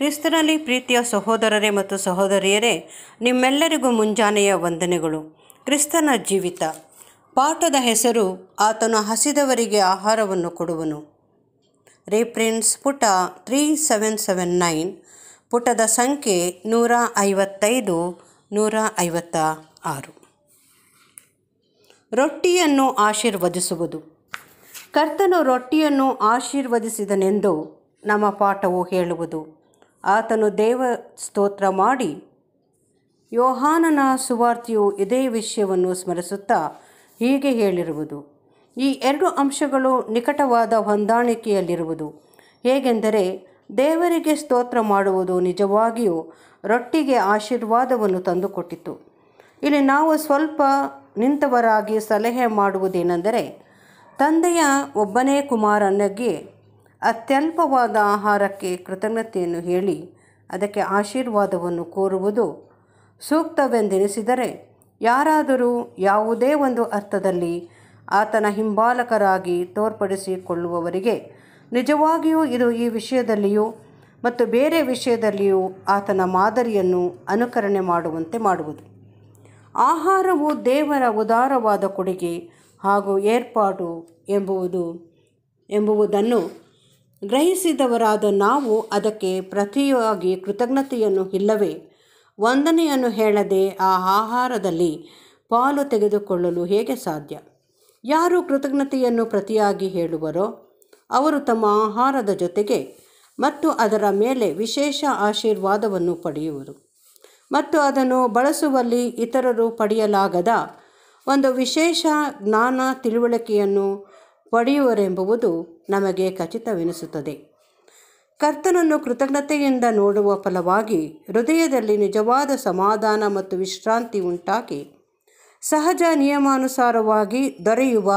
ಕ್ರಿಸ್ತನಲ್ಲಿ ಪ್ರೀತಿಯ ಸಹೋದರರೇ ಮತ್ತು ಸಹೋದರಿಯರೇ ನಿಮ್ಮೆಲ್ಲರಿಗೂ ಮುಂಜಾನೆಯ ವಂದನೆಗಳು ಕ್ರಿಸ್ತನ ಜೀವಿತ ಪಾಠದ ಹೆಸರು ಆತನು ಹಸಿದವರಿಗೆ ಆಹಾರವನ್ನು ಕೊಡುವನು ರಿಪ್ರಿಂಟ್ಸ್ ಪುಟ ತ್ರೀ ಸೆವೆನ್ ಸೆವೆನ್ ನೈನ್ ಪುಟದ ಸಂಖ್ಯೆ ನೂರ ಐವತ್ತೈದು ನೂರ ಐವತ್ತ ಆರು ರೊಟ್ಟಿಯನ್ನು ಆಶೀರ್ವದಿಸುವುದು ಕರ್ತನು ರೊಟ್ಟಿಯನ್ನು ಆಶೀರ್ವದಿಸಿದನೆಂದು ನಮ್ಮ ಪಾಠವು ಹೇಳುವುದು ಆತನು ದೇವ ಸ್ತೋತ್ರ ಮಾಡಿ ಯೋಹಾನನ ಸುವಾರ್ತಿಯು ಇದೇ ವಿಷಯವನ್ನು ಸ್ಮರಿಸುತ್ತಾ ಹೀಗೆ ಹೇಳಿರುವುದು ಈ ಎರಡು ಅಂಶಗಳು ನಿಕಟವಾದ ಹೊಂದಾಣಿಕೆಯಲ್ಲಿರುವುದು ಹೇಗೆಂದರೆ ದೇವರಿಗೆ ಸ್ತೋತ್ರ ಮಾಡುವುದು ನಿಜವಾಗಿಯೂ ರೊಟ್ಟಿಗೆ ಆಶೀರ್ವಾದವನ್ನು ತಂದುಕೊಟ್ಟಿತು ಇಲ್ಲಿ ನಾವು ಸ್ವಲ್ಪ ನಿಂತವರಾಗಿ ಸಲಹೆ ಮಾಡುವುದೇನೆಂದರೆ ತಂದೆಯ ಒಬ್ಬನೇ ಕುಮಾರನಿಗೆ ಅತ್ಯಲ್ಪವಾದ ಆಹಾರಕ್ಕೆ ಕೃತಜ್ಞತೆಯನ್ನು ಹೇಳಿ ಅದಕ್ಕೆ ಆಶೀರ್ವಾದವನ್ನು ಕೋರುವುದು ಸೂಕ್ತವೆಂದೆನಿಸಿದರೆ ಯಾರಾದರೂ ಯಾವುದೇ ಒಂದು ಅರ್ಥದಲ್ಲಿ ಆತನ ಹಿಂಬಾಲಕರಾಗಿ ತೋರ್ಪಡಿಸಿಕೊಳ್ಳುವವರಿಗೆ ನಿಜವಾಗಿಯೂ ಇದು ಈ ವಿಷಯದಲ್ಲಿಯೂ ಮತ್ತು ಬೇರೆ ವಿಷಯದಲ್ಲಿಯೂ ಆತನ ಮಾದರಿಯನ್ನು ಅನುಕರಣೆ ಮಾಡುವಂತೆ ಮಾಡುವುದು ಆಹಾರವು ದೇವರ ಉದಾರವಾದ ಕೊಡುಗೆ ಹಾಗೂ ಏರ್ಪಾಡು ಎಂಬುವುದು ಎಂಬುವುದನ್ನು ಗ್ರಹಿಸಿದವರಾದ ನಾವು ಅದಕ್ಕೆ ಪ್ರತಿಯಾಗಿ ಕೃತಜ್ಞತೆಯನ್ನು ಇಲ್ಲವೇ ವಂದನೆಯನ್ನು ಹೇಳದೆ ಆ ಆಹಾರದಲ್ಲಿ ಪಾಲು ತೆಗೆದುಕೊಳ್ಳಲು ಹೇಗೆ ಸಾಧ್ಯ ಯಾರು ಕೃತಜ್ಞತೆಯನ್ನು ಪ್ರತಿಯಾಗಿ ಹೇಳುವರೋ ಅವರು ತಮ್ಮ ಆಹಾರದ ಜೊತೆಗೆ ಮತ್ತು ಅದರ ಮೇಲೆ ವಿಶೇಷ ಆಶೀರ್ವಾದವನ್ನು ಪಡೆಯುವರು ಮತ್ತು ಅದನ್ನು ಬಳಸುವಲ್ಲಿ ಇತರರು ಪಡೆಯಲಾಗದ ಒಂದು ವಿಶೇಷ ಜ್ಞಾನ ತಿಳುವಳಿಕೆಯನ್ನು ಪಡೆಯುವರೆಂಬುದು ನಮಗೆ ಖಚಿತವೆನಿಸುತ್ತದೆ ಕರ್ತನನ್ನು ಕೃತಜ್ಞತೆಯಿಂದ ನೋಡುವ ಫಲವಾಗಿ ಹೃದಯದಲ್ಲಿ ನಿಜವಾದ ಸಮಾಧಾನ ಮತ್ತು ವಿಶ್ರಾಂತಿ ಉಂಟಾಗಿ ಸಹಜ ನಿಯಮಾನುಸಾರವಾಗಿ ದೊರೆಯುವ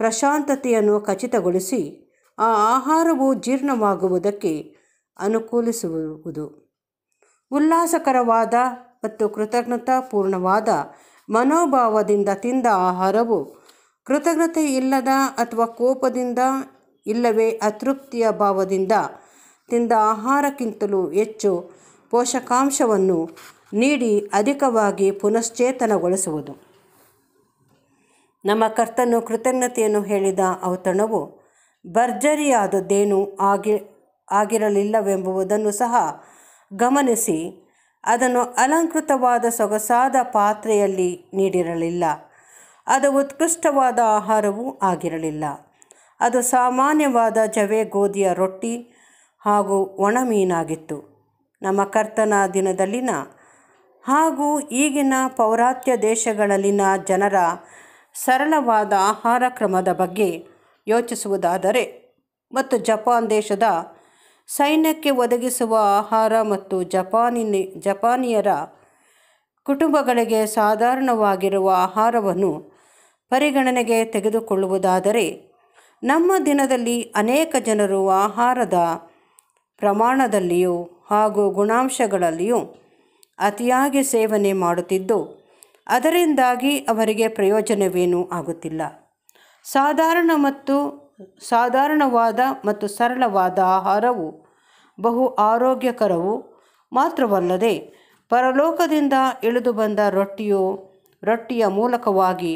ಪ್ರಶಾಂತತೆಯನ್ನು ಖಚಿತಗೊಳಿಸಿ ಆ ಆಹಾರವು ಜೀರ್ಣವಾಗುವುದಕ್ಕೆ ಅನುಕೂಲಿಸುವುದು ಉಲ್ಲಾಸಕರವಾದ ಮತ್ತು ಕೃತಜ್ಞತಾಪೂರ್ಣವಾದ ಮನೋಭಾವದಿಂದ ತಿಂದ ಆಹಾರವು ಕೃತಜ್ಞತೆ ಇಲ್ಲದ ಅಥವಾ ಕೋಪದಿಂದ ಇಲ್ಲವೇ ಅತೃಪ್ತಿಯ ಭಾವದಿಂದ ತಿಂದ ಆಹಾರಕ್ಕಿಂತಲೂ ಹೆಚ್ಚು ಪೋಷಕಾಂಶವನ್ನು ನೀಡಿ ಅಧಿಕವಾಗಿ ಪುನಶ್ಚೇತನಗೊಳಿಸುವುದು ನಮ್ಮ ಕರ್ತನು ಕೃತಜ್ಞತೆಯನ್ನು ಹೇಳಿದ ಔತಣವು ಭರ್ಜರಿಯಾದದ್ದೇನು ಆಗಿ ಆಗಿರಲಿಲ್ಲವೆಂಬುದನ್ನು ಸಹ ಗಮನಿಸಿ ಅದನ್ನು ಅಲಂಕೃತವಾದ ಸೊಗಸಾದ ಪಾತ್ರೆಯಲ್ಲಿ ನೀಡಿರಲಿಲ್ಲ ಅದು ಉತ್ಕೃಷ್ಟವಾದ ಆಹಾರವೂ ಆಗಿರಲಿಲ್ಲ ಅದು ಸಾಮಾನ್ಯವಾದ ಜವೆ ಗೋಧಿಯ ರೊಟ್ಟಿ ಹಾಗೂ ಒಣ ಮೀನಾಗಿತ್ತು ನಮ್ಮ ಕರ್ತನ ದಿನದಲ್ಲಿನ ಹಾಗೂ ಈಗಿನ ಪೌರಾತ್ಯ ದೇಶಗಳಲ್ಲಿನ ಜನರ ಸರಳವಾದ ಆಹಾರ ಕ್ರಮದ ಬಗ್ಗೆ ಯೋಚಿಸುವುದಾದರೆ ಮತ್ತು ಜಪಾನ್ ದೇಶದ ಸೈನ್ಯಕ್ಕೆ ಒದಗಿಸುವ ಆಹಾರ ಮತ್ತು ಜಪಾನಿನ ಜಪಾನಿಯರ ಕುಟುಂಬಗಳಿಗೆ ಸಾಧಾರಣವಾಗಿರುವ ಆಹಾರವನ್ನು ಪರಿಗಣನೆಗೆ ತೆಗೆದುಕೊಳ್ಳುವುದಾದರೆ ನಮ್ಮ ದಿನದಲ್ಲಿ ಅನೇಕ ಜನರು ಆಹಾರದ ಪ್ರಮಾಣದಲ್ಲಿಯೂ ಹಾಗೂ ಗುಣಾಂಶಗಳಲ್ಲಿಯೂ ಅತಿಯಾಗಿ ಸೇವನೆ ಮಾಡುತ್ತಿದ್ದು ಅದರಿಂದಾಗಿ ಅವರಿಗೆ ಪ್ರಯೋಜನವೇನೂ ಆಗುತ್ತಿಲ್ಲ ಸಾಧಾರಣ ಮತ್ತು ಸಾಧಾರಣವಾದ ಮತ್ತು ಸರಳವಾದ ಆಹಾರವು ಬಹು ಆರೋಗ್ಯಕರವು ಮಾತ್ರವಲ್ಲದೆ ಪರಲೋಕದಿಂದ ಇಳಿದು ಬಂದ ರೊಟ್ಟಿಯು ರೊಟ್ಟಿಯ ಮೂಲಕವಾಗಿ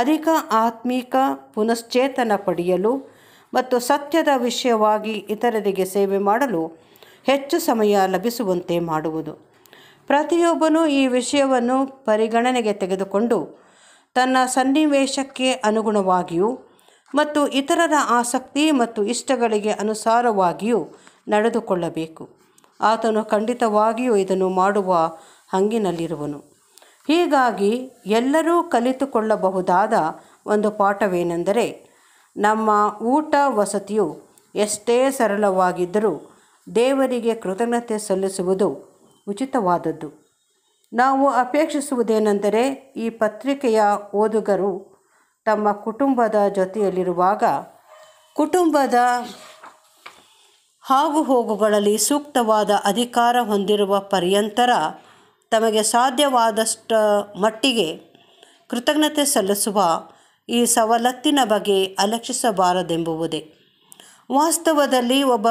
ಅಧಿಕ ಆತ್ಮೀಕ ಪುನಶ್ಚೇತನ ಪಡೆಯಲು ಮತ್ತು ಸತ್ಯದ ವಿಷಯವಾಗಿ ಇತರರಿಗೆ ಸೇವೆ ಮಾಡಲು ಹೆಚ್ಚು ಸಮಯ ಲಭಿಸುವಂತೆ ಮಾಡುವುದು ಪ್ರತಿಯೊಬ್ಬನೂ ಈ ವಿಷಯವನ್ನು ಪರಿಗಣನೆಗೆ ತೆಗೆದುಕೊಂಡು ತನ್ನ ಸನ್ನಿವೇಶಕ್ಕೆ ಅನುಗುಣವಾಗಿಯೂ ಮತ್ತು ಇತರರ ಆಸಕ್ತಿ ಮತ್ತು ಇಷ್ಟಗಳಿಗೆ ಅನುಸಾರವಾಗಿಯೂ ನಡೆದುಕೊಳ್ಳಬೇಕು ಆತನು ಖಂಡಿತವಾಗಿಯೂ ಇದನ್ನು ಮಾಡುವ ಹಂಗಿನಲ್ಲಿರುವನು ಹೀಗಾಗಿ ಎಲ್ಲರೂ ಕಲಿತುಕೊಳ್ಳಬಹುದಾದ ಒಂದು ಪಾಠವೇನೆಂದರೆ ನಮ್ಮ ಊಟ ವಸತಿಯು ಎಷ್ಟೇ ಸರಳವಾಗಿದ್ದರೂ ದೇವರಿಗೆ ಕೃತಜ್ಞತೆ ಸಲ್ಲಿಸುವುದು ಉಚಿತವಾದದ್ದು ನಾವು ಅಪೇಕ್ಷಿಸುವುದೇನೆಂದರೆ ಈ ಪತ್ರಿಕೆಯ ಓದುಗರು ತಮ್ಮ ಕುಟುಂಬದ ಜೊತೆಯಲ್ಲಿರುವಾಗ ಕುಟುಂಬದ ಹಾಗು ಹೋಗುಗಳಲ್ಲಿ ಸೂಕ್ತವಾದ ಅಧಿಕಾರ ಹೊಂದಿರುವ ಪರ್ಯಂತರ ತಮಗೆ ಸಾಧ್ಯವಾದಷ್ಟು ಮಟ್ಟಿಗೆ ಕೃತಜ್ಞತೆ ಸಲ್ಲಿಸುವ ಈ ಸವಲತ್ತಿನ ಬಗ್ಗೆ ಅಲಕ್ಷಿಸಬಾರದೆಂಬುವುದೇ ವಾಸ್ತವದಲ್ಲಿ ಒಬ್ಬ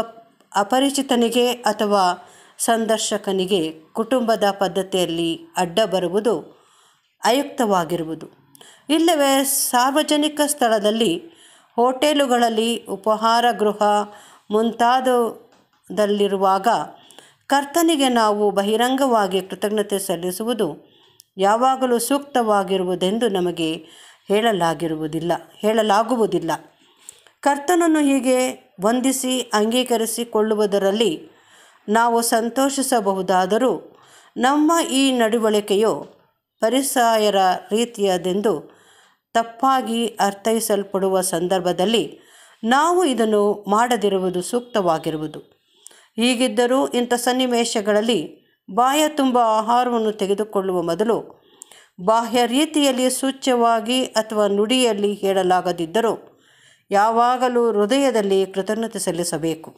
ಅಪರಿಚಿತನಿಗೆ ಅಥವಾ ಸಂದರ್ಶಕನಿಗೆ ಕುಟುಂಬದ ಪದ್ಧತಿಯಲ್ಲಿ ಅಡ್ಡ ಬರುವುದು ಅಯುಕ್ತವಾಗಿರುವುದು ಇಲ್ಲವೇ ಸಾರ್ವಜನಿಕ ಸ್ಥಳದಲ್ಲಿ ಹೋಟೆಲುಗಳಲ್ಲಿ ಉಪಹಾರ ಗೃಹ ಮುಂತಾದದಲ್ಲಿರುವಾಗ ಕರ್ತನಿಗೆ ನಾವು ಬಹಿರಂಗವಾಗಿ ಕೃತಜ್ಞತೆ ಸಲ್ಲಿಸುವುದು ಯಾವಾಗಲೂ ಸೂಕ್ತವಾಗಿರುವುದೆಂದು ನಮಗೆ ಹೇಳಲಾಗಿರುವುದಿಲ್ಲ ಹೇಳಲಾಗುವುದಿಲ್ಲ ಕರ್ತನನ್ನು ಹೀಗೆ ವಂದಿಸಿ ಅಂಗೀಕರಿಸಿಕೊಳ್ಳುವುದರಲ್ಲಿ ನಾವು ಸಂತೋಷಿಸಬಹುದಾದರೂ ನಮ್ಮ ಈ ನಡವಳಿಕೆಯು ಪರಿಸಾಯರ ರೀತಿಯದೆಂದು ತಪ್ಪಾಗಿ ಅರ್ಥೈಸಲ್ಪಡುವ ಸಂದರ್ಭದಲ್ಲಿ ನಾವು ಇದನ್ನು ಮಾಡದಿರುವುದು ಸೂಕ್ತವಾಗಿರುವುದು ಹೀಗಿದ್ದರೂ ಇಂಥ ಸನ್ನಿವೇಶಗಳಲ್ಲಿ ಬಾಹ್ಯ ತುಂಬ ಆಹಾರವನ್ನು ತೆಗೆದುಕೊಳ್ಳುವ ಮೊದಲು ಬಾಹ್ಯ ರೀತಿಯಲ್ಲಿ ಸೂಚ್ಯವಾಗಿ ಅಥವಾ ನುಡಿಯಲ್ಲಿ ಹೇಳಲಾಗದಿದ್ದರೂ ಯಾವಾಗಲೂ ಹೃದಯದಲ್ಲಿ ಕೃತಜ್ಞತೆ ಸಲ್ಲಿಸಬೇಕು